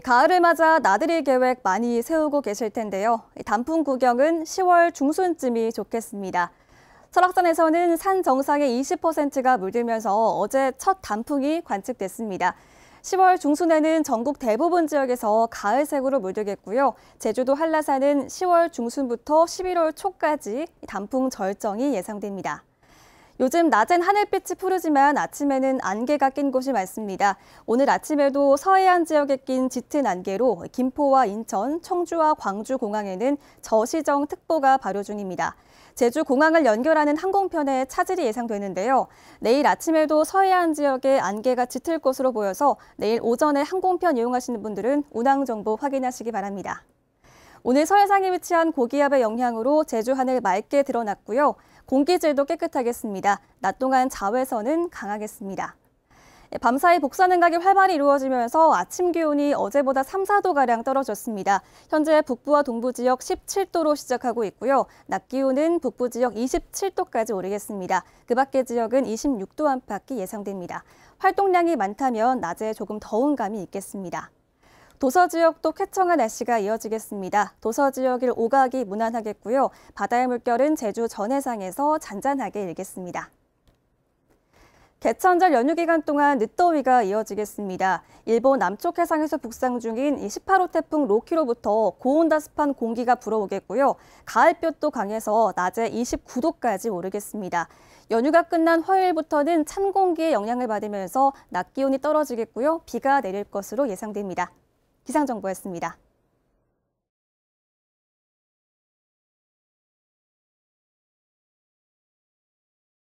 가을을 맞아 나들이 계획 많이 세우고 계실 텐데요. 단풍 구경은 10월 중순쯤이 좋겠습니다. 설악산에서는 산 정상의 20%가 물들면서 어제 첫 단풍이 관측됐습니다. 10월 중순에는 전국 대부분 지역에서 가을색으로 물들겠고요. 제주도 한라산은 10월 중순부터 11월 초까지 단풍 절정이 예상됩니다. 요즘 낮엔 하늘빛이 푸르지만 아침에는 안개가 낀 곳이 많습니다. 오늘 아침에도 서해안 지역에 낀 짙은 안개로 김포와 인천, 청주와 광주 공항에는 저시정 특보가 발효 중입니다. 제주 공항을 연결하는 항공편에 차질이 예상되는데요. 내일 아침에도 서해안 지역에 안개가 짙을 것으로 보여서 내일 오전에 항공편 이용하시는 분들은 운항 정보 확인하시기 바랍니다. 오늘 서해상에 위치한 고기압의 영향으로 제주 하늘 맑게 드러났고요. 공기질도 깨끗하겠습니다. 낮 동안 자외선은 강하겠습니다. 예, 밤사이 복사 냉각이 활발히 이루어지면서 아침 기온이 어제보다 3, 4도가량 떨어졌습니다. 현재 북부와 동부 지역 17도로 시작하고 있고요. 낮 기온은 북부 지역 27도까지 오르겠습니다. 그 밖의 지역은 26도 안팎이 예상됩니다. 활동량이 많다면 낮에 조금 더운 감이 있겠습니다. 도서 지역도 쾌청한 날씨가 이어지겠습니다. 도서 지역을 오가기 무난하겠고요. 바다의 물결은 제주 전해상에서 잔잔하게 일겠습니다. 개천절 연휴 기간 동안 늦더위가 이어지겠습니다. 일본 남쪽 해상에서 북상 중인 18호 태풍 로키로부터 고온다습한 공기가 불어오겠고요. 가을볕도 강해서 낮에 29도까지 오르겠습니다. 연휴가 끝난 화요일부터는 찬 공기의 영향을 받으면서 낮 기온이 떨어지겠고요. 비가 내릴 것으로 예상됩니다. 기상정보였습니다.